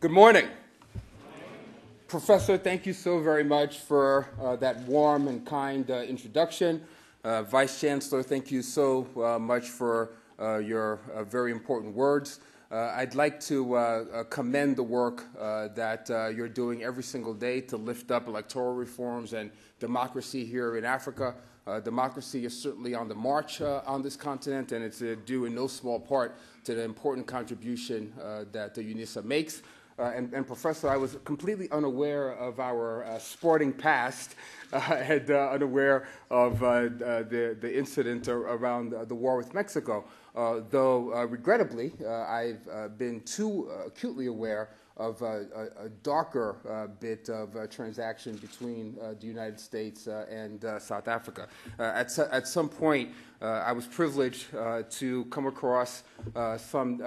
Good morning. Professor, thank you so very much for uh, that warm and kind uh, introduction. Uh, Vice Chancellor, thank you so uh, much for uh, your uh, very important words. I'd like to commend the work that you're doing every single day to lift up electoral reforms and democracy here in Africa. Uh, democracy is certainly on the march uh, on this continent, and it's uh, due in no small part to the important contribution that the UNISA makes uh, and, and, professor, I was completely unaware of our uh, sporting past uh, and unaware of uh, uh, the, the incident around uh, the war with Mexico. though, regrettably, I've been too acutely aware of a, a, a darker bit of a transaction between the United States and South Africa. at, at some point, I was privileged to come across some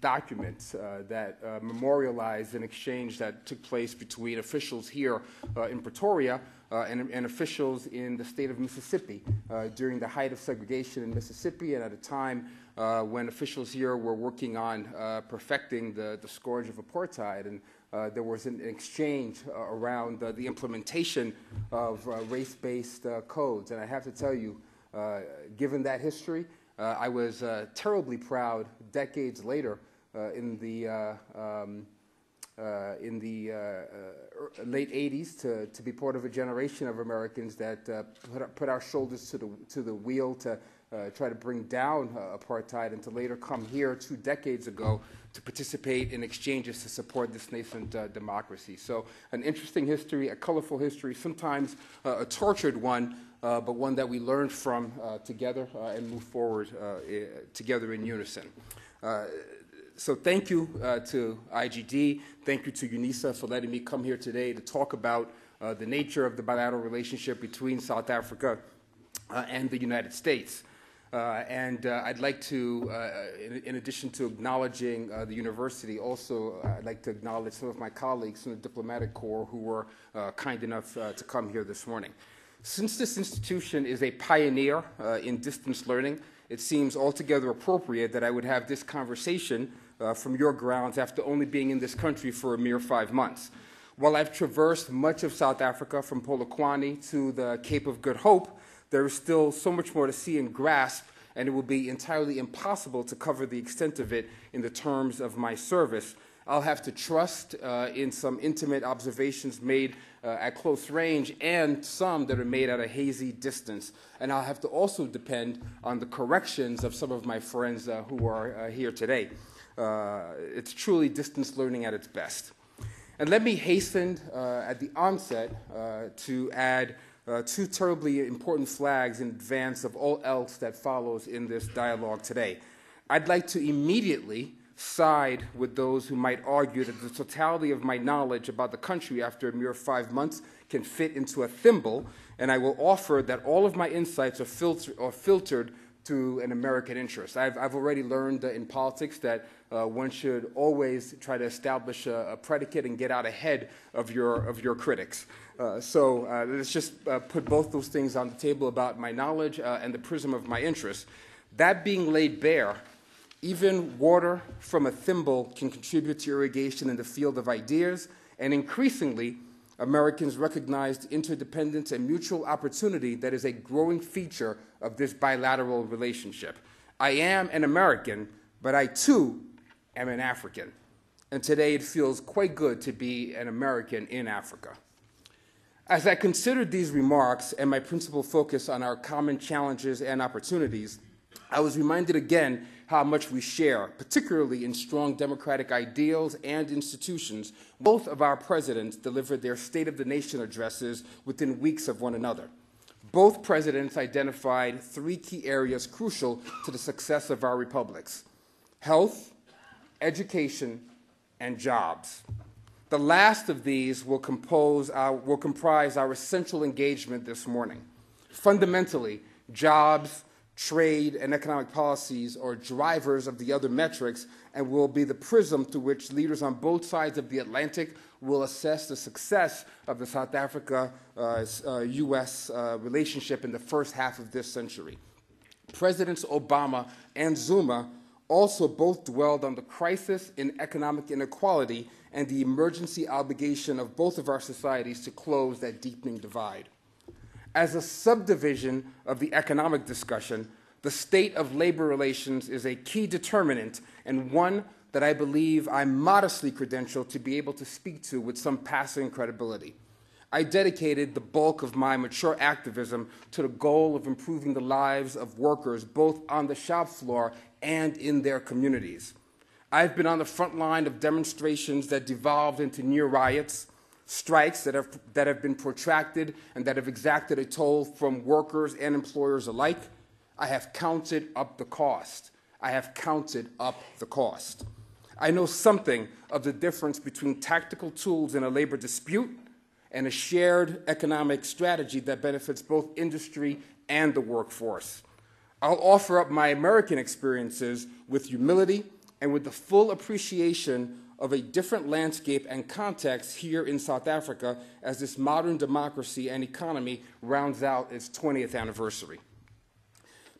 documents uh, that uh, memorialized an exchange that took place between officials here uh, in Pretoria uh, and, and, officials in the state of Mississippi uh, during the height of segregation in Mississippi and at a time when officials here were working on perfecting the, the, scourge of apartheid. And there was an exchange around the implementation of race-based codes. And I have to tell you, given that history, uh, I was uh, terribly proud decades later uh, in the, uh, um, uh, in the uh, er, late 80s to, to be part of a generation of Americans that put, our, put our shoulders to the, to the wheel to try to bring down apartheid and to later come here two decades ago to participate in exchanges to support this nascent democracy. So, an interesting history, a colorful history, sometimes a tortured one uh, but one that we learned from uh, together uh, and move forward uh, together in unison. Uh, so thank you uh, to IGD, thank you to UNISA for letting me come here today to talk about the nature of the bilateral relationship between South Africa and the United States. and I'd like to, in, in, addition to acknowledging the university, also I'd like to acknowledge some of my colleagues from the diplomatic corps who were kind enough to come here this morning. Since this institution is a pioneer uh, in distance learning, it seems altogether appropriate that I would have this conversation uh, from your grounds after only being in this country for a mere five months. While I've traversed much of South Africa from Polokwane to the Cape of Good Hope, there is still so much more to see and grasp, and it will be entirely impossible to cover the extent of it in the terms of my service. I'll have to trust uh, in some intimate observations made uh, at close range and some that are made at a hazy distance. And I'll have to also depend on the corrections of some of my friends uh, who are uh, here today. Uh, it's truly distance learning at its best. And let me hasten uh, at the onset to add two terribly important flags in advance of all else that follows in this dialogue today. I'd like to immediately side with those who might argue that the totality of my knowledge about the country after a mere five months can fit into a thimble, and I will offer that all of my insights are, filter are filtered to an American interest. I've, I've already learned uh, in politics that uh, one should always try to establish a, a, predicate and get out ahead of your, of your critics. Uh, so uh, let's just uh, put both those things on the table about my knowledge uh, and the prism of my interest. That being laid bare, even water from a thimble can contribute to irrigation in the field of ideas, and increasingly, Americans recognized interdependence and mutual opportunity that is a growing feature of this bilateral relationship. I am an American, but I too am an African. And today it feels quite good to be an American in Africa. As I considered these remarks and my principal focus on our common challenges and opportunities, I was reminded again how much we share, particularly in strong democratic ideals and institutions. Both of our presidents delivered their State of the Nation addresses within weeks of one another. Both presidents identified three key areas crucial to the success of our republics health, education, and jobs. The last of these will, compose our, will comprise our essential engagement this morning. Fundamentally, jobs trade, and economic policies are drivers of the other metrics and will be the prism through which leaders on both sides of the Atlantic will assess the success of the South Africa uh, US uh, uh, relationship in the first half of this century. Presidents Obama and Zuma also both dwelled on the crisis in economic inequality and the emergency obligation of both of our societies to close that deepening divide as a subdivision of the economic discussion, the state of labor relations is a key determinant and one that I believe I'm modestly credentialed to be able to speak to with some passing credibility. I dedicated the bulk of my mature activism to the goal of improving the lives of workers both on the shop floor and in their communities. I've been on the front line of demonstrations that devolved into near riots, strikes that have, that have been protracted and that have exacted a toll from workers and employers alike. I have counted up the cost. I have counted up the cost. I know something of the difference between tactical tools in a labor dispute and a shared economic strategy that benefits both industry and the workforce. I'll offer up my American experiences with humility and with the full appreciation of a different landscape and context here in South Africa as this modern democracy and economy rounds out its 20th anniversary.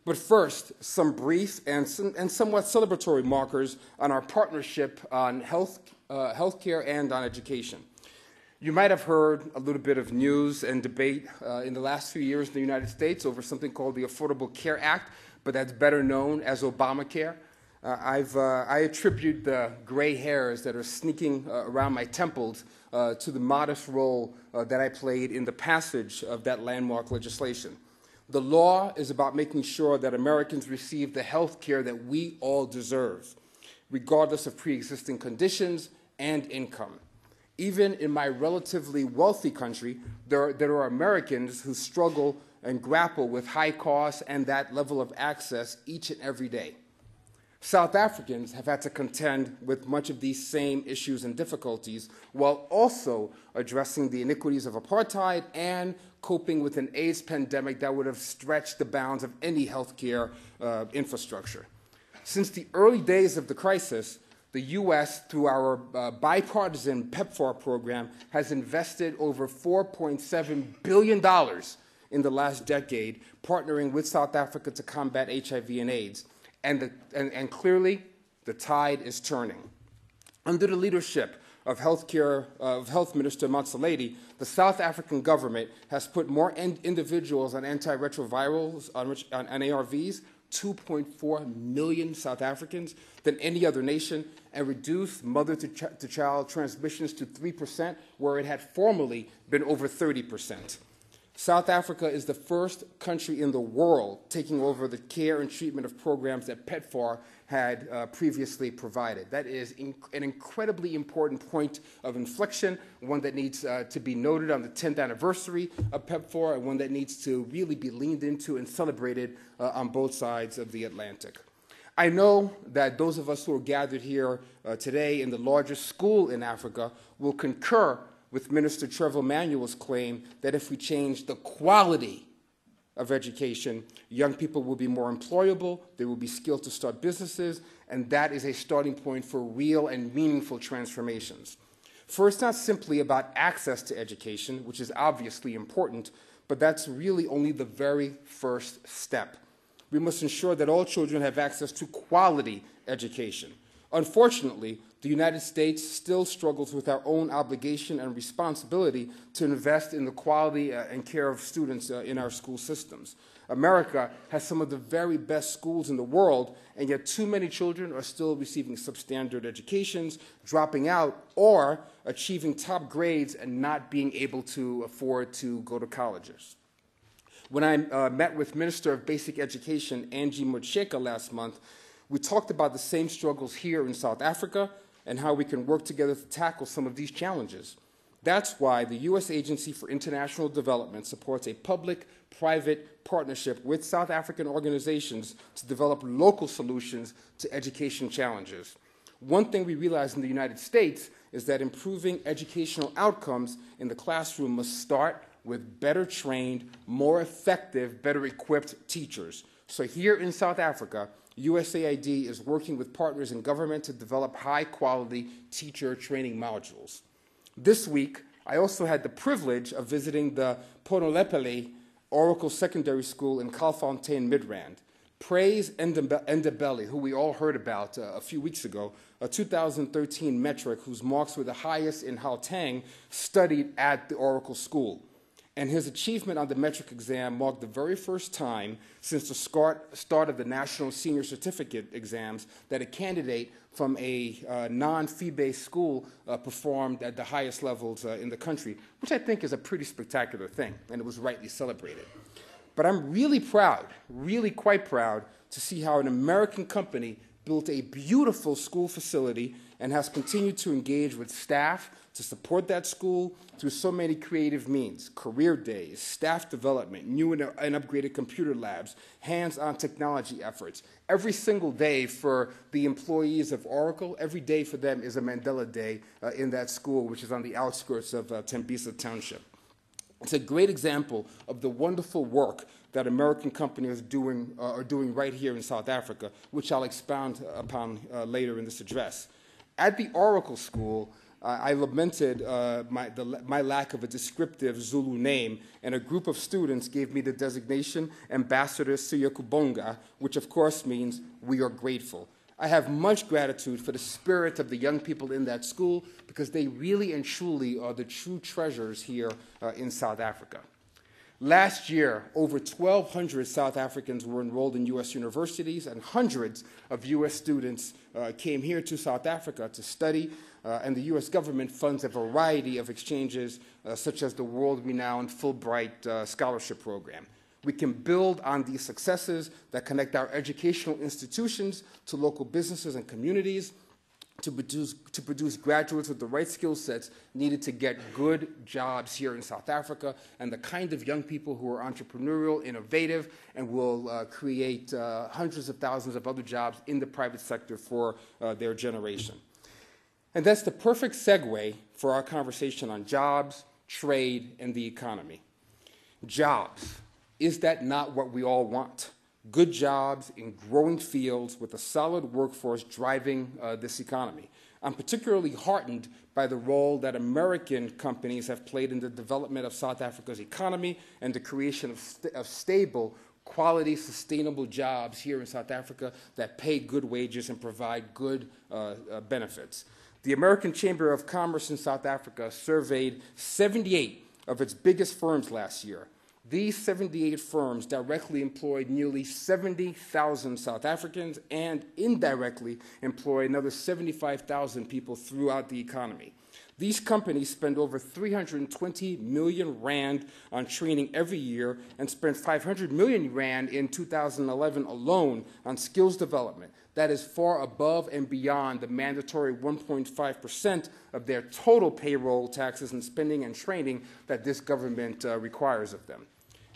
But first, some brief and, some, and somewhat celebratory markers on our partnership on health, uh, healthcare and on education. You might have heard a little bit of news and debate uh, in the last few years in the United States over something called the Affordable Care Act, but that's better known as Obamacare. Uh, I've, uh, I attribute the gray hairs that are sneaking uh, around my temples uh, to the modest role uh, that I played in the passage of that landmark legislation. The law is about making sure that Americans receive the health care that we all deserve, regardless of pre existing conditions and income. Even in my relatively wealthy country, there are, there are Americans who struggle and grapple with high costs and that level of access each and every day. South Africans have had to contend with much of these same issues and difficulties while also addressing the iniquities of apartheid and coping with an AIDS pandemic that would have stretched the bounds of any healthcare uh, infrastructure. Since the early days of the crisis, the U.S., through our uh, bipartisan PEPFAR program, has invested over $4.7 billion in the last decade, partnering with South Africa to combat HIV and AIDS and, the, and, and clearly the tide is turning. Under the leadership of, healthcare, of Health Minister Motsoaledi, the South African government has put more individuals on antiretrovirals, on, NARVs, on ARVs, 2.4 million South Africans, than any other nation, and reduced mother to, ch to child transmissions to 3%, where it had formerly been over 30%. South Africa is the first country in the world taking over the care and treatment of programs that PEPFAR had uh, previously provided. That is an incredibly important point of inflection, one that needs uh, to be noted on the 10th anniversary of PEPFAR, and one that needs to really be leaned into and celebrated uh, on both sides of the Atlantic. I know that those of us who are gathered here uh, today in the largest school in Africa will concur with Minister Trevor Manuel's claim that if we change the quality of education, young people will be more employable, they will be skilled to start businesses, and that is a starting point for real and meaningful transformations. First, not simply about access to education, which is obviously important, but that's really only the very first step. We must ensure that all children have access to quality education. Unfortunately, the United States still struggles with our own obligation and responsibility to invest in the quality uh, and care of students uh, in our school systems. America has some of the very best schools in the world, and yet too many children are still receiving substandard educations, dropping out, or achieving top grades and not being able to afford to go to colleges. When I uh, met with Minister of Basic Education Angie Mucheka last month, we talked about the same struggles here in South Africa and how we can work together to tackle some of these challenges. That's why the U.S. Agency for International Development supports a public-private partnership with South African organizations to develop local solutions to education challenges. One thing we realize in the United States is that improving educational outcomes in the classroom must start with better trained, more effective, better equipped teachers. So here in South Africa, USAID is working with partners in government to develop high quality teacher training modules. This week, I also had the privilege of visiting the Ponolepele Oracle Secondary School in Calfontaine Midrand. Praise Endebelli, who we all heard about uh, a few weeks ago, a 2013 metric whose marks were the highest in Haotang, studied at the Oracle School and his achievement on the metric exam marked the very first time since the start of the National Senior Certificate exams that a candidate from a uh, non fee based school uh, performed at the highest levels uh, in the country, which I think is a pretty spectacular thing, and it was rightly celebrated. But I'm really proud, really quite proud, to see how an American company built a beautiful school facility and has continued to engage with staff to support that school through so many creative means career days, staff development, new and, upgraded computer labs, hands on technology efforts. Every single day for the employees of Oracle, every day for them is a Mandela Day uh, in that school, which is on the outskirts of uh, Tembisa Township. It's a great example of the wonderful work that American companies doing, uh, are doing right here in South Africa, which I'll expound upon uh, later in this address. At the Oracle School, uh, I lamented uh, my, the, my lack of a descriptive Zulu name, and a group of students gave me the designation Ambassador Siyakubonga, which of course means we are grateful. I have much gratitude for the spirit of the young people in that school because they really and truly are the true treasures here uh, in South Africa. Last year, over 1,200 South Africans were enrolled in U.S. universities, and hundreds of U.S. students uh, came here to South Africa to study uh, and the U.S. government funds a variety of exchanges, uh, such as the world-renowned Fulbright uh, Scholarship Program. We can build on these successes that connect our educational institutions to local businesses and communities to produce, to produce graduates with the right skill sets needed to get good jobs here in South Africa and the kind of young people who are entrepreneurial, innovative, and will uh, create uh, hundreds of thousands of other jobs in the private sector for uh, their generation. And that's the perfect segue for our conversation on jobs, trade, and the economy. Jobs. Is that not what we all want? Good jobs in growing fields with a solid workforce driving uh, this economy. I'm particularly heartened by the role that American companies have played in the development of South Africa's economy and the creation of, st of stable quality, sustainable jobs here in South Africa that pay good wages and provide good uh, uh, benefits the American Chamber of Commerce in South Africa surveyed 78 of its biggest firms last year. These 78 firms directly employed nearly 70,000 South Africans and indirectly employed another 75,000 people throughout the economy. These companies spend over 320 million rand on training every year and spend 500 million rand in 2011 alone on skills development that is far above and beyond the mandatory 1.5% of their total payroll taxes and spending and training that this government uh, requires of them.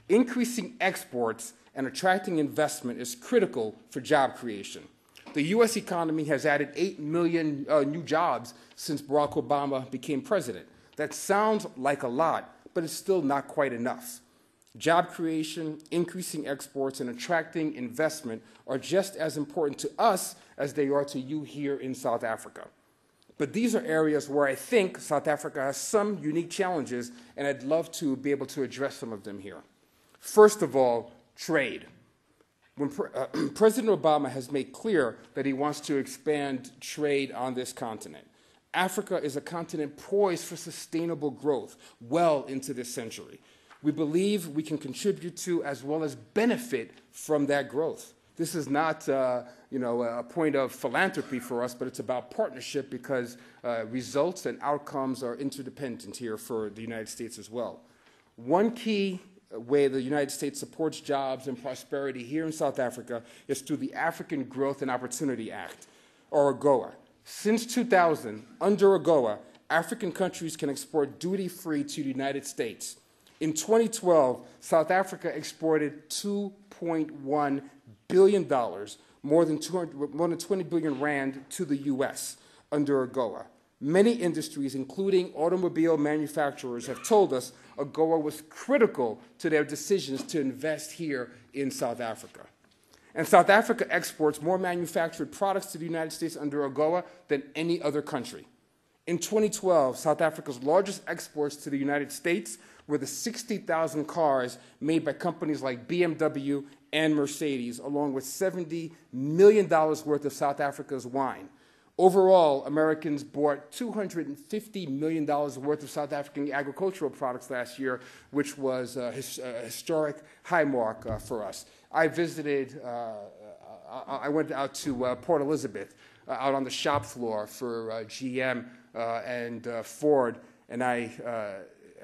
Increasing exports and attracting investment is critical for job creation. The U.S. economy has added 8 million uh, new jobs since Barack Obama became president. That sounds like a lot, but it's still not quite enough. Job creation, increasing exports, and attracting investment are just as important to us as they are to you here in South Africa. But these are areas where I think South Africa has some unique challenges, and I'd love to be able to address some of them here. First of all, trade. When Pre uh, President Obama has made clear that he wants to expand trade on this continent, Africa is a continent poised for sustainable growth well into this century we believe we can contribute to as well as benefit from that growth. This is not uh, you know, a point of philanthropy for us, but it's about partnership because uh, results and outcomes are interdependent here for the United States as well. One key way the United States supports jobs and prosperity here in South Africa is through the African Growth and Opportunity Act, or AGOA. Since 2000, under AGOA, African countries can export duty free to the United States in 2012, South Africa exported $2.1 billion, more than, 200, more than 20 billion rand to the US under AGOA. Many industries, including automobile manufacturers, have told us AGOA was critical to their decisions to invest here in South Africa. And South Africa exports more manufactured products to the United States under AGOA than any other country. In 2012, South Africa's largest exports to the United States were the 60,000 cars made by companies like BMW and Mercedes, along with $70 million worth of South Africa's wine. Overall, Americans bought $250 million worth of South African agricultural products last year, which was a, his, a historic high mark uh, for us. I visited, uh, uh I went out to uh, Port Elizabeth, uh, out on the shop floor for uh, GM and Ford, and I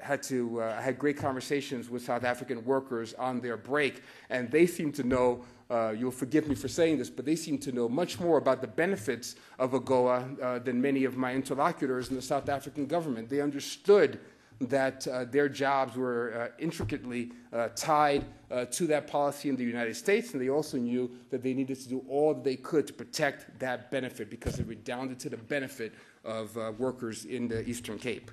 had to uh, had great conversations with South African workers on their break, and they seem to know. Uh, you'll forgive me for saying this, but they seem to know much more about the benefits of AGOA uh, than many of my interlocutors in the South African government. They understood that uh, their jobs were uh, intricately uh, tied to that policy in the United States, and they also knew that they needed to do all that they could to protect that benefit because it redounded to the benefit of workers in the Eastern Cape.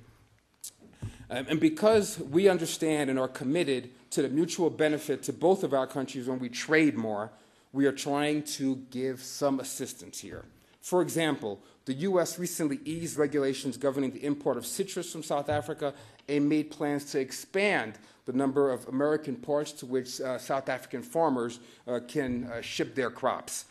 Um, and because we understand and are committed to the mutual benefit to both of our countries when we trade more, we are trying to give some assistance here. For example, the U.S. recently eased regulations governing the import of citrus from South Africa and made plans to expand the number of American ports to which uh, South African farmers uh, can uh, ship their crops.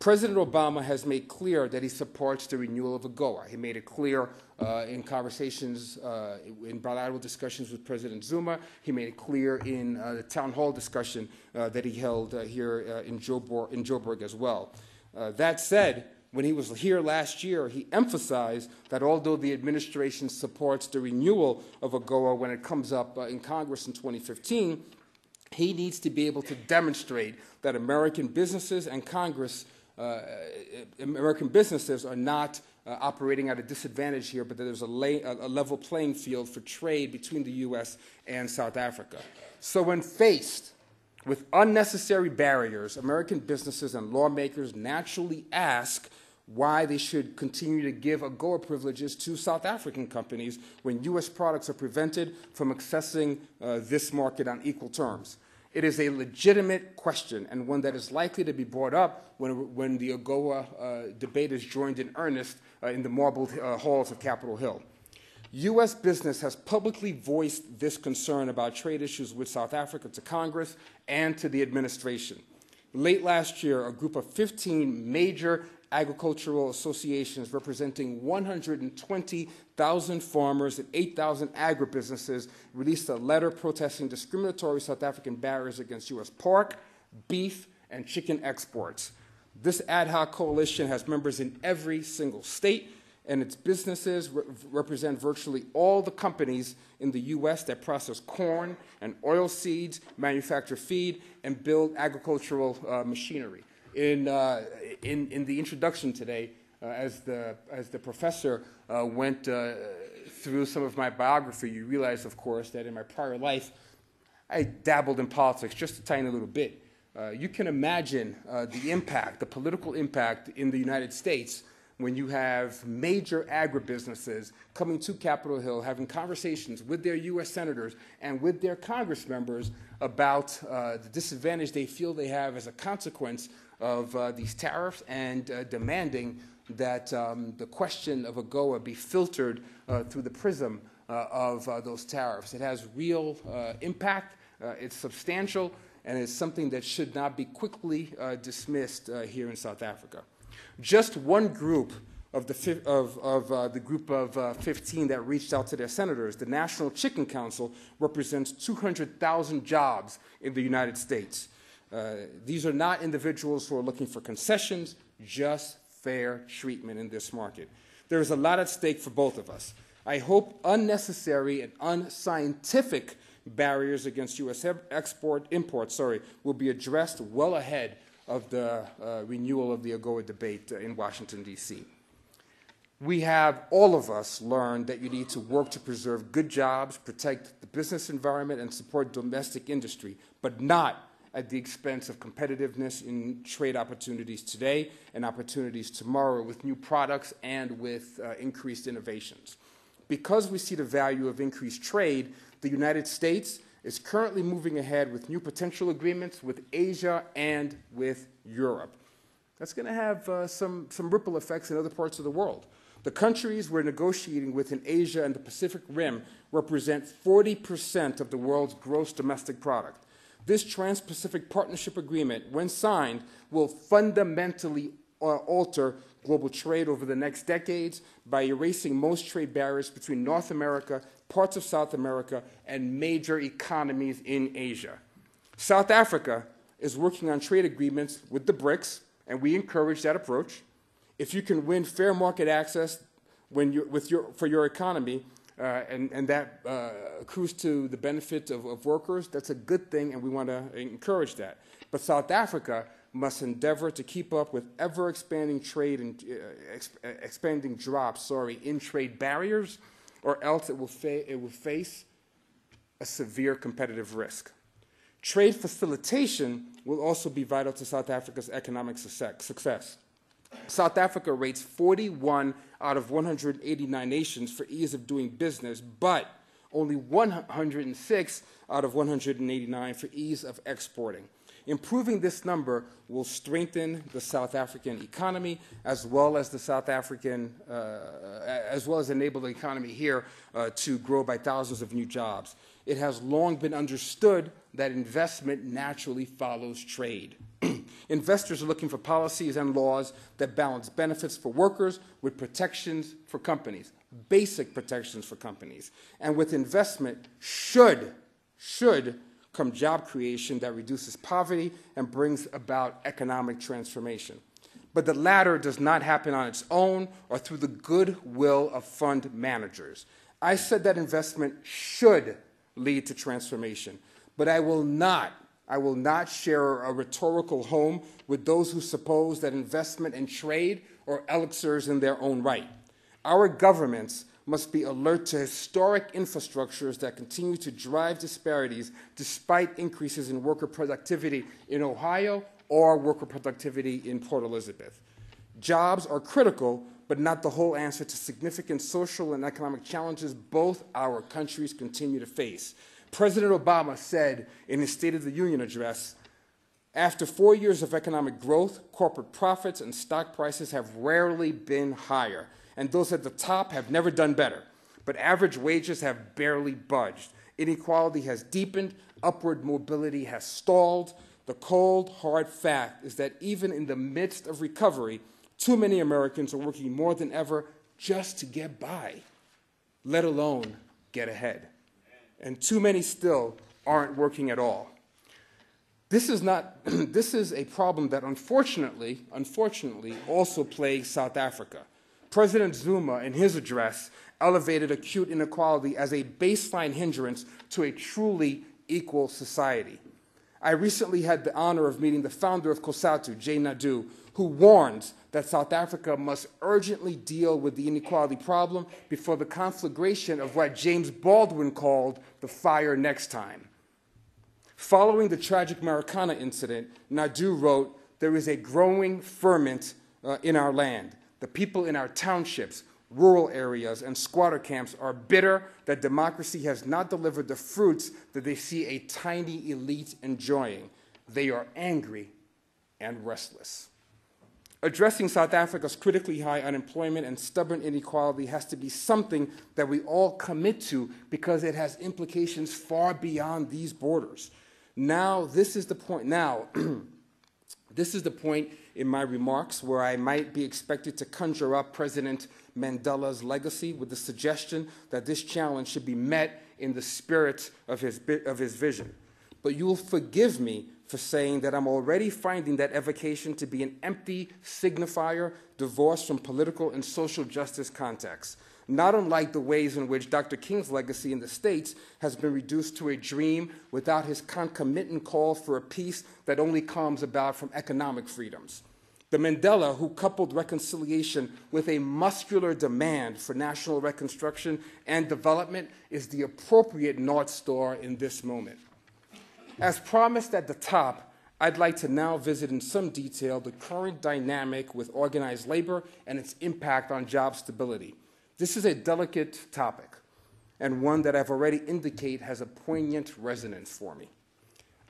President Obama has made clear that he supports the renewal of AGOA. He made it clear uh, in conversations, uh, in bilateral discussions with President Zuma. He made it clear in uh, the town hall discussion uh, that he held uh, here uh, in Joburg, in, Joburg, as well. that said, when he was here last year, he emphasized that although the administration supports the renewal of AGOA when it comes up in Congress in 2015, he needs to be able to demonstrate that American businesses and Congress – uh, uh, uh, American businesses are not operating at a disadvantage here, but that there's a, lay, a level playing field for trade between the U.S. and South Africa. So when faced with unnecessary barriers, American businesses and lawmakers naturally ask why they should continue to give AGOA privileges to South African companies when U.S. products are prevented from accessing uh, this market on equal terms. It is a legitimate question and one that is likely to be brought up when, when the AGOA uh, debate is joined in earnest uh, in the marble uh, halls of Capitol Hill. U.S. business has publicly voiced this concern about trade issues with South Africa to Congress and to the administration. Late last year, a group of 15 major agricultural associations representing 120,000 farmers and 8,000 agribusinesses released a letter protesting discriminatory South African barriers against U.S. pork, beef, and chicken exports. This ad hoc coalition has members in every single state, and its businesses re represent virtually all the companies in the U.S. that process corn and oil seeds, manufacture feed, and build agricultural uh, machinery in, uh, in, in, the introduction today uh, as, the, as the professor uh, went uh, through some of my biography, you realize, of course, that in my prior life, I dabbled in politics just a tiny little bit. Uh, you can imagine uh, the impact, the political impact in the United States when you have major agribusinesses coming to Capitol Hill, having conversations with their U.S. senators and with their Congress members about uh, the disadvantage they feel they have as a consequence of uh, these tariffs and uh, demanding that um, the question of AGOA be filtered uh, through the prism uh, of uh, those tariffs. It has real impact, it's substantial, and it's something that should not be quickly dismissed here in South Africa. Just one group of the, of, of, uh, the group of uh, 15 that reached out to their senators, the National Chicken Council represents 200,000 jobs in the United States. Uh, these are not individuals who are looking for concessions, just fair treatment in this market. There is a lot at stake for both of us. I hope unnecessary and unscientific barriers against U.S. export imports, sorry, will be addressed well ahead of the uh, renewal of the AGOA debate uh, in Washington, D.C. We have, all of us, learned that you need to work to preserve good jobs, protect the business environment, and support domestic industry, but not at the expense of competitiveness in trade opportunities today and opportunities tomorrow with new products and with uh, increased innovations. Because we see the value of increased trade, the United States is currently moving ahead with new potential agreements with Asia and with Europe. That's going to have uh, some, some ripple effects in other parts of the world. The countries we're negotiating with in Asia and the Pacific Rim represent 40% of the world's gross domestic product. This Trans Pacific Partnership Agreement, when signed, will fundamentally uh, alter global trade over the next decades by erasing most trade barriers between North America, parts of South America, and major economies in Asia. South Africa is working on trade agreements with the BRICS, and we encourage that approach. If you can win fair market access you, your, for your economy, uh, and, and that uh, accrues to the benefit of, of workers. That's a good thing, and we want to encourage that. But South Africa must endeavor to keep up with ever expanding trade and uh, exp uh, expanding drops, sorry, in trade barriers, or else it will, it will face a severe competitive risk. Trade facilitation will also be vital to South Africa's economic success. South Africa rates 41 out of 189 nations for ease of doing business, but only 106 out of 189 for ease of exporting. Improving this number will strengthen the South African economy as well as the South African, uh, as well as enable the economy here uh, to grow by thousands of new jobs. It has long been understood that investment naturally follows trade. Investors are looking for policies and laws that balance benefits for workers with protections for companies, basic protections for companies. And with investment should, should come job creation that reduces poverty and brings about economic transformation. But the latter does not happen on its own or through the goodwill of fund managers. I said that investment should lead to transformation, but I will not I will not share a rhetorical home with those who suppose that investment and trade are elixirs in their own right. Our governments must be alert to historic infrastructures that continue to drive disparities despite increases in worker productivity in Ohio or worker productivity in Port Elizabeth. Jobs are critical, but not the whole answer to significant social and economic challenges both our countries continue to face. President Obama said in his State of the Union address after four years of economic growth, corporate profits and stock prices have rarely been higher, and those at the top have never done better. But average wages have barely budged. Inequality has deepened, upward mobility has stalled. The cold, hard fact is that even in the midst of recovery, too many Americans are working more than ever just to get by, let alone get ahead and too many still aren't working at all. This is, not this is a problem that unfortunately, unfortunately, also plagues South Africa. President Zuma, in his address, elevated acute inequality as a baseline hindrance to a truly equal society. I recently had the honor of meeting the founder of COSATU, Jay Nadu, who warns that South Africa must urgently deal with the inequality problem before the conflagration of what James Baldwin called the fire next time. Following the tragic Marikana incident, Nadu wrote, There is a growing ferment uh, in our land. The people in our townships, rural areas, and squatter camps are bitter that democracy has not delivered the fruits that they see a tiny elite enjoying. They are angry and restless. Addressing South Africa's critically high unemployment and stubborn inequality has to be something that we all commit to because it has implications far beyond these borders. Now, this is the point. Now, this is the point in my remarks where I might be expected to conjure up President Mandela's legacy with the suggestion that this challenge should be met in the spirit of his, of his vision. But you'll forgive me for saying that I'm already finding that evocation to be an empty signifier divorced from political and social justice contexts, not unlike the ways in which Dr. King's legacy in the States has been reduced to a dream without his concomitant call for a peace that only comes about from economic freedoms. The Mandela who coupled reconciliation with a muscular demand for national reconstruction and development is the appropriate North Star in this moment. As promised at the top, I'd like to now visit in some detail the current dynamic with organized labor and its impact on job stability. This is a delicate topic and one that I've already indicated has a poignant resonance for me.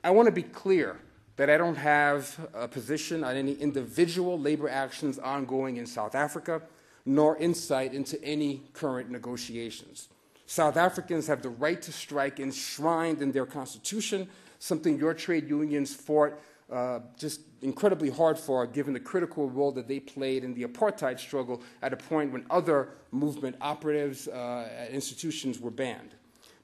I want to be clear that I don't have a position on any individual labor actions ongoing in South Africa, nor insight into any current negotiations. South Africans have the right to strike enshrined in their constitution, something your trade unions fought uh, just incredibly hard for, given the critical role that they played in the apartheid struggle at a point when other movement operatives uh, at institutions were banned.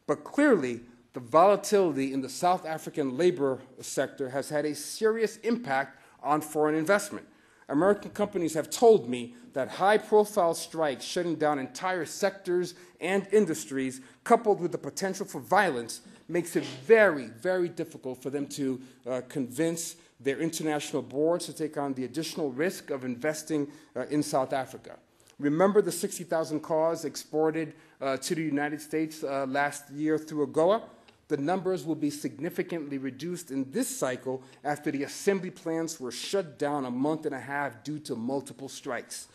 But clearly, the volatility in the South African labor sector has had a serious impact on foreign investment. American companies have told me that high profile strikes shutting down entire sectors and industries, coupled with the potential for violence, makes it very, very difficult for them to uh, convince their international boards to take on the additional risk of investing uh, in South Africa. Remember the 60,000 cars exported uh, to the United States uh, last year through AGOA? the numbers will be significantly reduced in this cycle after the assembly plants were shut down a month and a half due to multiple strikes.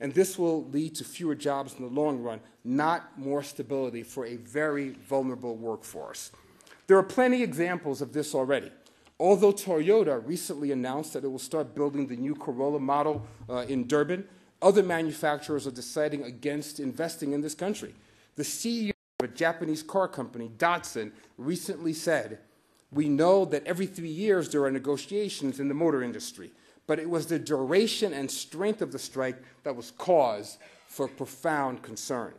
And this will lead to fewer jobs in the long run, not more stability for a very vulnerable workforce. There are plenty of examples of this already. Although Toyota recently announced that it will start building the new Corolla model uh, in Durban, other manufacturers are deciding against investing in this country. The CEO a Japanese car company, Datsun, recently said, we know that every three years there are negotiations in the motor industry, but it was the duration and strength of the strike that was cause for profound concern.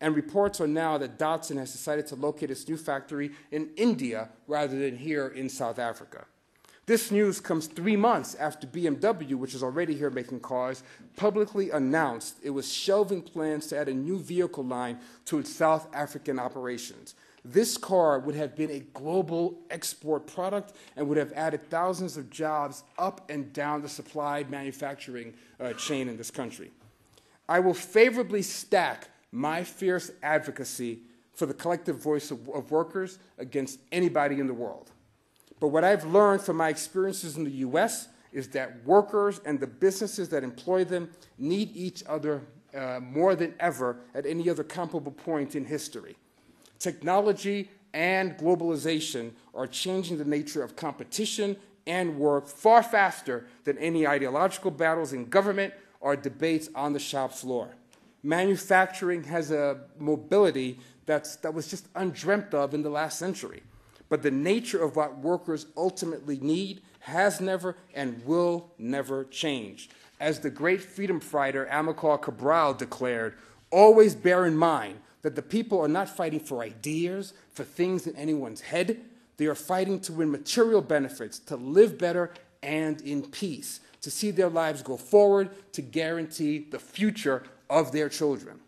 And reports are now that Datsun has decided to locate its new factory in India rather than here in South Africa. This news comes three months after BMW, which is already here making cars, publicly announced it was shelving plans to add a new vehicle line to its South African operations. This car would have been a global export product and would have added thousands of jobs up and down the supply manufacturing uh, chain in this country. I will favorably stack my fierce advocacy for the collective voice of, of workers against anybody in the world. But what I've learned from my experiences in the US is that workers and the businesses that employ them need each other uh, more than ever at any other comparable point in history. Technology and globalization are changing the nature of competition and work far faster than any ideological battles in government or debates on the shop floor. Manufacturing has a mobility that's, that was just undreamt of in the last century. But the nature of what workers ultimately need has never and will never change. As the great freedom fighter Amilcar Cabral declared, always bear in mind that the people are not fighting for ideas, for things in anyone's head. They are fighting to win material benefits, to live better and in peace, to see their lives go forward, to guarantee the future of their children.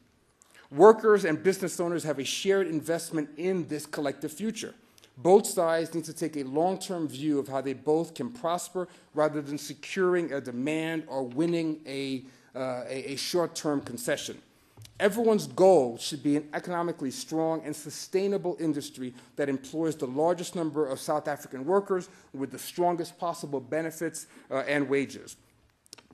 Workers and business owners have a shared investment in this collective future. Both sides need to take a long term view of how they both can prosper rather than securing a demand or winning a, uh, a, a short term concession. Everyone's goal should be an economically strong and sustainable industry that employs the largest number of South African workers with the strongest possible benefits uh, and wages.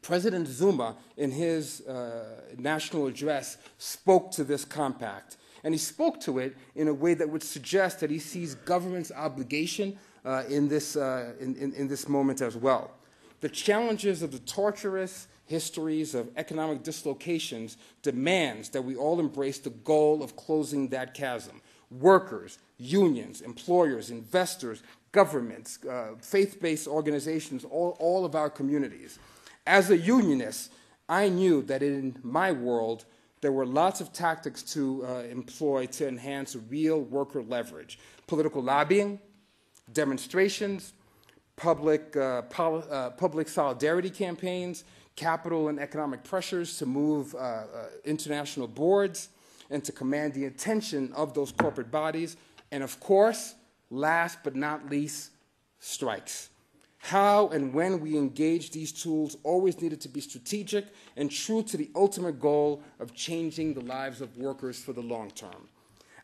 President Zuma, in his uh, national address, spoke to this compact and he spoke to it in a way that would suggest that he sees government's obligation uh, in, this, uh, in, in, in this moment as well. The challenges of the torturous histories of economic dislocations demands that we all embrace the goal of closing that chasm. Workers, unions, employers, investors, governments, uh, faith-based organizations, all, all of our communities. As a unionist, I knew that in my world, there were lots of tactics to uh, employ to enhance real worker leverage political lobbying, demonstrations, public, uh, pol uh, public solidarity campaigns, capital and economic pressures to move uh, uh, international boards and to command the attention of those corporate bodies. And of course, last but not least, strikes. How and when we engage these tools always needed to be strategic and true to the ultimate goal of changing the lives of workers for the long term.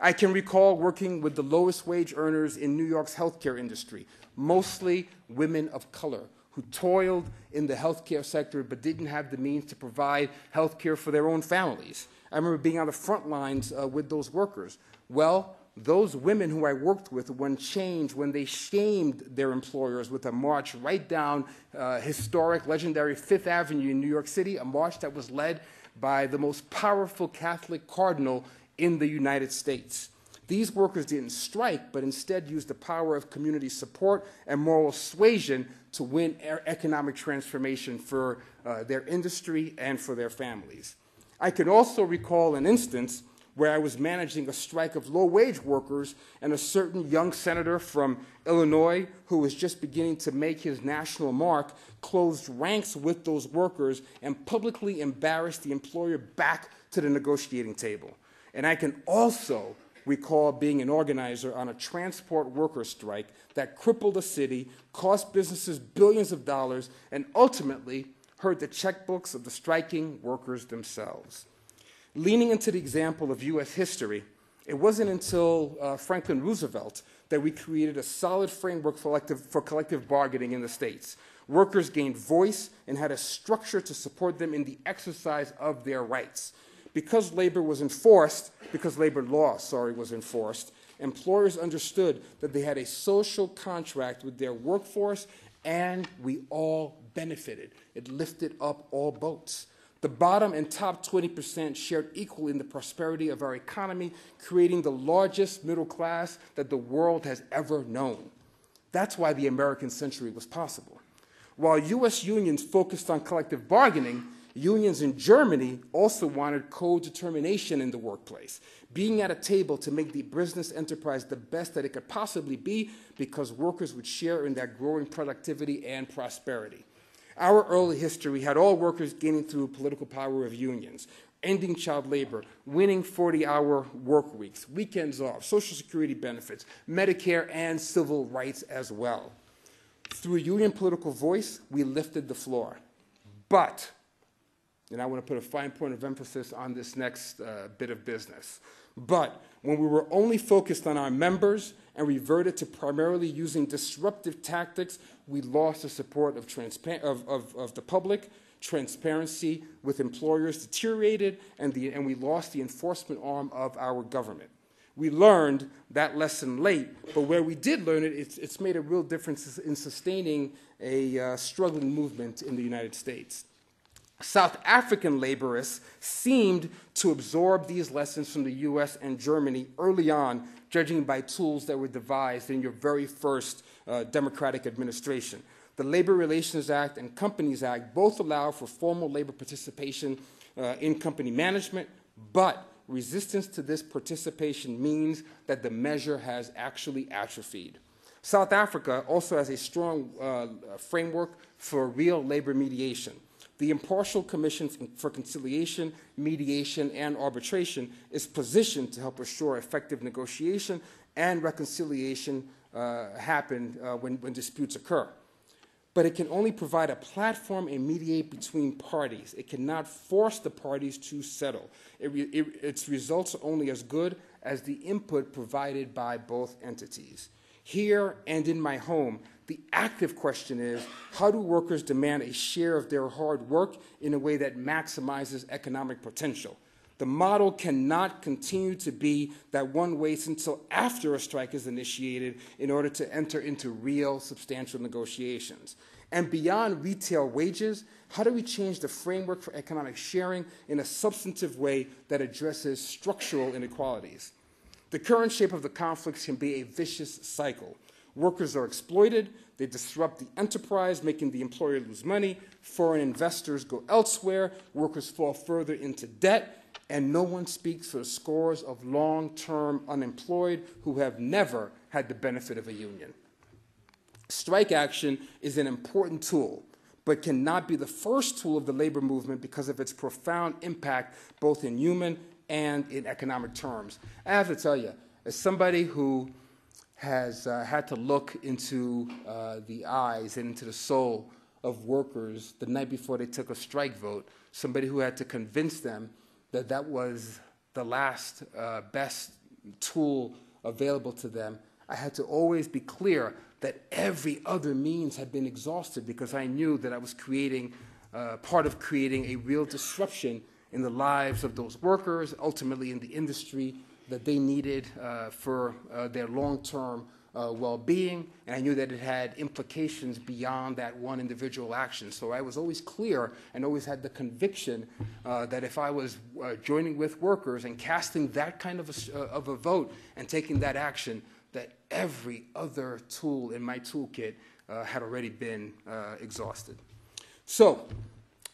I can recall working with the lowest wage earners in New York's healthcare industry, mostly women of color who toiled in the healthcare sector but didn't have the means to provide healthcare for their own families. I remember being on the front lines uh, with those workers. Well, those women who I worked with when changed, when they shamed their employers with a march right down uh, historic, legendary Fifth Avenue in New York City, a march that was led by the most powerful Catholic cardinal in the United States. These workers didn't strike, but instead used the power of community support and moral suasion to win economic transformation for uh, their industry and for their families. I can also recall an instance where I was managing a strike of low wage workers and a certain young senator from Illinois who was just beginning to make his national mark closed ranks with those workers and publicly embarrassed the employer back to the negotiating table. And I can also recall being an organizer on a transport worker strike that crippled a city, cost businesses billions of dollars, and ultimately hurt the checkbooks of the striking workers themselves leaning into the example of US history, it wasn't until uh, Franklin Roosevelt that we created a solid framework for collective, for collective bargaining in the states. Workers gained voice and had a structure to support them in the exercise of their rights. Because labor was enforced, because labor law, sorry, was enforced, employers understood that they had a social contract with their workforce and we all benefited. It lifted up all boats. The bottom and top 20% shared equally in the prosperity of our economy, creating the largest middle class that the world has ever known. That's why the American century was possible. While US unions focused on collective bargaining, unions in Germany also wanted co determination in the workplace, being at a table to make the business enterprise the best that it could possibly be because workers would share in that growing productivity and prosperity. Our early history had all workers gaining through political power of unions, ending child labor, winning 40 hour work weeks, weekends off, Social Security benefits, Medicare, and civil rights as well. Through union political voice, we lifted the floor. But, and I want to put a fine point of emphasis on this next uh, bit of business, but when we were only focused on our members, and reverted to primarily using disruptive tactics, we lost the support of, transpa- of, of, of the public, transparency with employers deteriorated, and, the, and we lost the enforcement arm of our government. We learned that lesson late, but where we did learn it, it's, it's made a real difference in sustaining a uh, struggling movement in the United States. South African laborists seemed to absorb these lessons from the US and Germany early on, judging by tools that were devised in your very first uh, democratic administration. The Labor Relations Act and Companies Act both allow for formal labor participation uh, in company management, but resistance to this participation means that the measure has actually atrophied. South Africa also has a strong uh, framework for real labor mediation. The Impartial Commission for Conciliation, Mediation, and Arbitration is positioned to help assure effective negotiation and reconciliation uh, happen uh, when, when disputes occur. But it can only provide a platform and mediate between parties. It cannot force the parties to settle. It re, it, its results are only as good as the input provided by both entities. Here and in my home, the active question is how do workers demand a share of their hard work in a way that maximizes economic potential? The model cannot continue to be that one waits until after a strike is initiated in order to enter into real substantial negotiations. And beyond retail wages, how do we change the framework for economic sharing in a substantive way that addresses structural inequalities? The current shape of the conflicts can be a vicious cycle. Workers are exploited, they disrupt the enterprise, making the employer lose money. Foreign investors go elsewhere, workers fall further into debt, and no one speaks for the scores of long term unemployed who have never had the benefit of a union. Strike action is an important tool but cannot be the first tool of the labor movement because of its profound impact both in human and in economic terms. I have to tell you, as somebody who has uh, had to look into uh, the eyes and into the soul of workers the night before they took a strike vote, somebody who had to convince them that that was the last uh, best tool available to them. I had to always be clear that every other means had been exhausted because I knew that I was creating, uh, part of creating a real disruption in the lives of those workers, ultimately in the industry, that they needed uh, for uh, their long term uh, well being. And I knew that it had implications beyond that one individual action. So I was always clear and always had the conviction that if I was joining with workers and casting that kind of a, of a vote and taking that action, that every other tool in my toolkit uh, had already been uh, exhausted. So,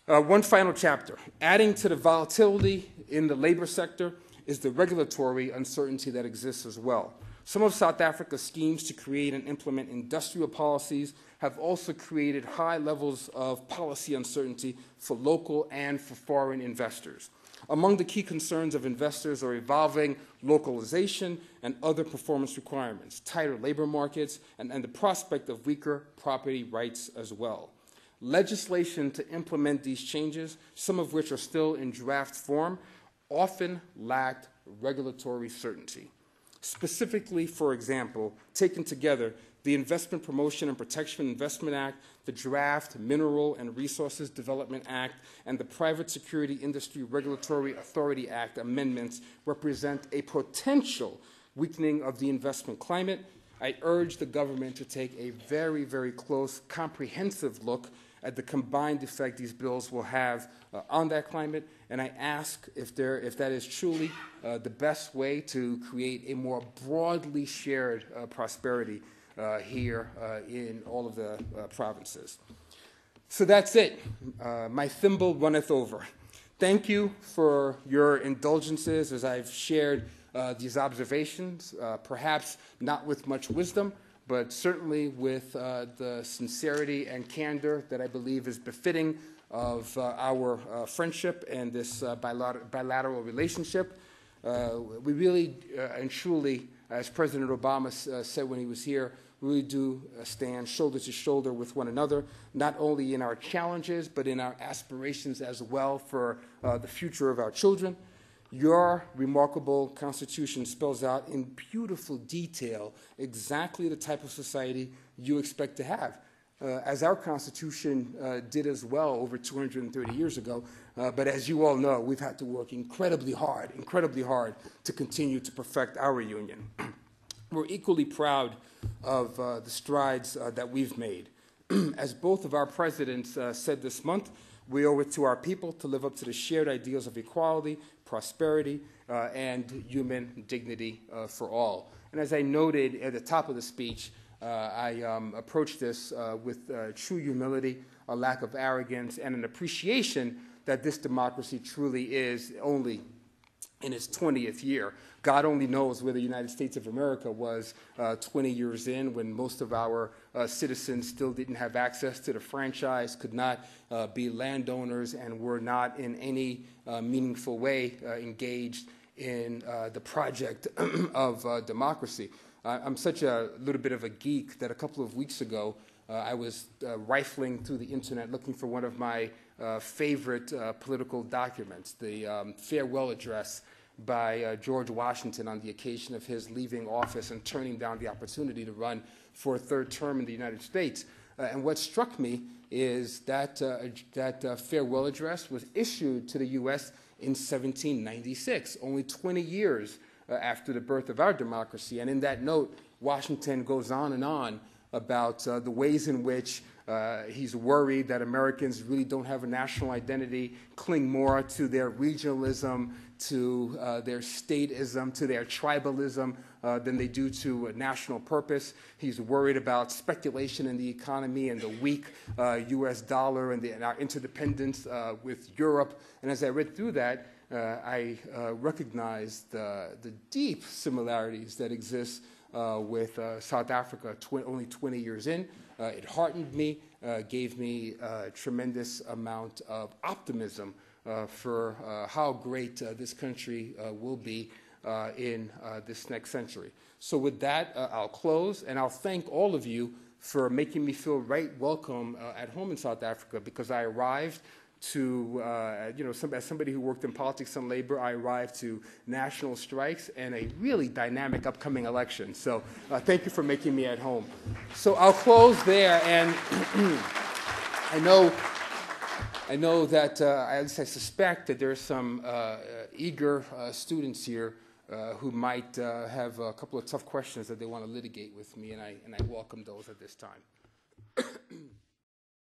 uh, one final chapter adding to the volatility in the labor sector is the regulatory uncertainty that exists as well. Some of South Africa's schemes to create and implement industrial policies have also created high levels of policy uncertainty for local and for foreign investors. Among the key concerns of investors are evolving localization and other performance requirements, tighter labor markets, and, and the prospect of weaker property rights as well. Legislation to implement these changes, some of which are still in draft form, often lacked regulatory certainty. Specifically, for example, taken together, the Investment Promotion and Protection Investment Act, the Draft Mineral and Resources Development Act, and the Private Security Industry Regulatory Authority Act amendments represent a potential weakening of the investment climate. I urge the government to take a very, very close, comprehensive look at the combined effect these bills will have uh, on that climate. And I ask if, there, if that is truly uh, the best way to create a more broadly shared uh, prosperity uh, here uh, in all of the uh, provinces. So that's it. my thimble runneth over. Thank you for your indulgences as I've shared these observations, perhaps not with much wisdom but certainly with uh, the sincerity and candor that I believe is befitting of uh, our uh, friendship and this uh, bilater- bilateral relationship. Uh, we really uh, and truly, as President Obama said when he was here, really do stand shoulder to shoulder with one another, not only in our challenges, but in our aspirations as well for the future of our children. Your remarkable Constitution spells out in beautiful detail exactly the type of society you expect to have. Uh, as our Constitution uh, did as well over 230 years ago. Uh, but as you all know, we've had to work incredibly hard, incredibly hard to continue to perfect our union. We're equally proud of uh, the strides uh, that we've made. as both of our presidents uh, said this month, we owe it to our people to live up to the shared ideals of equality, prosperity, uh, and human dignity uh, for all. And as I noted at the top of the speech, uh, I um, approached this uh, with uh, true humility, a lack of arrogance, and an appreciation that this democracy truly is only in its 20th year. God only knows where the United States of America was uh, 20 years in when most of our uh, citizens still didn't have access to the franchise, could not uh, be landowners, and were not in any uh, meaningful way uh, engaged in uh, the project of democracy. I'm such a little bit of a geek that a couple of weeks ago I was rifling through the internet looking for one of my uh, favorite uh, political documents, the um, farewell address by uh, George Washington on the occasion of his leaving office and turning down the opportunity to run for a third term in the United States. Uh, and what struck me is that uh, that uh, farewell address was issued to the U.S. in 1796, only 20 years after the birth of our democracy. And in that note, Washington goes on and on about the ways in which uh, he's worried that Americans really don't have a national identity, cling more to their regionalism, to uh, their statism, to their tribalism uh, than they do to a national purpose. He's worried about speculation in the economy and the weak US uh, dollar and, the, and our interdependence uh, with Europe. And as I read through that, uh, I recognized the deep similarities that exist with South Africa, tw only 20 years in. Uh, it heartened me, uh, gave me a uh, tremendous amount of optimism for how great this country will be in this next century. So, with that, I'll close and I'll thank all of you for making me feel right welcome uh, at home in South Africa because I arrived to, uh, you know, some, as somebody who worked in politics and labor, I arrived to national strikes and a really dynamic upcoming election. So uh, thank you for making me at home. So I'll close there, and I know. I know that, uh, at least I suspect that there are some uh, eager uh, students here uh, who might have a couple of tough questions that they want to litigate with me, and I, and I welcome those at this time.